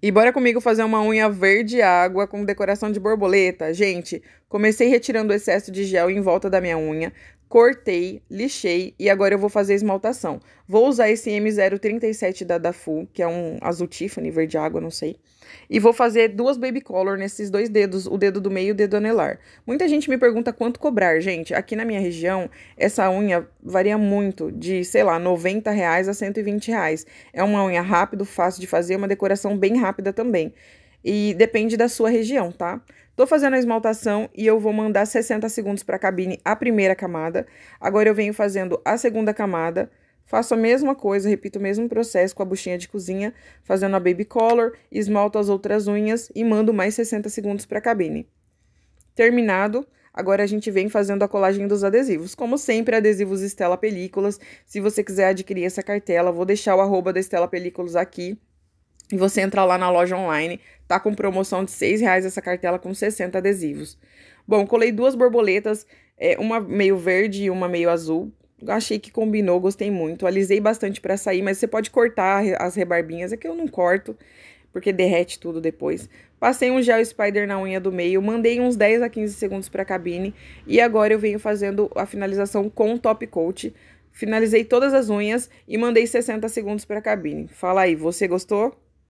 E bora comigo fazer uma unha verde água com decoração de borboleta. Gente, comecei retirando o excesso de gel em volta da minha unha, cortei, lixei e agora eu vou fazer esmaltação. Vou usar esse M037 da Dafu, que é um azul Tiffany, verde água, não sei. E vou fazer duas baby color nesses dois dedos, o dedo do meio e o dedo anelar. Muita gente me pergunta quanto cobrar, gente. Aqui na minha região, essa unha varia muito, de, sei lá, 90 reais a 120 reais. É uma unha rápido, fácil de fazer, uma decoração bem rápida também e depende da sua região, tá? Tô fazendo a esmaltação e eu vou mandar 60 segundos para a cabine a primeira camada. Agora eu venho fazendo a segunda camada, faço a mesma coisa, repito o mesmo processo com a buchinha de cozinha, fazendo a baby color, esmalto as outras unhas e mando mais 60 segundos para a cabine. Terminado, Agora a gente vem fazendo a colagem dos adesivos. Como sempre, adesivos Estela Películas. Se você quiser adquirir essa cartela, vou deixar o arroba da Estela Películas aqui e você entra lá na loja online, tá com promoção de seis reais essa cartela com 60 adesivos. Bom, colei duas borboletas, é, uma meio verde e uma meio azul. Achei que combinou, gostei muito. Alisei bastante para sair, mas você pode cortar as rebarbinhas. É que eu não corto, porque derrete tudo depois. Passei um gel spider na unha do meio, mandei uns 10 a 15 segundos para a cabine. E agora eu venho fazendo a finalização com top coat. Finalizei todas as unhas e mandei 60 segundos para a cabine. Fala aí, você gostou?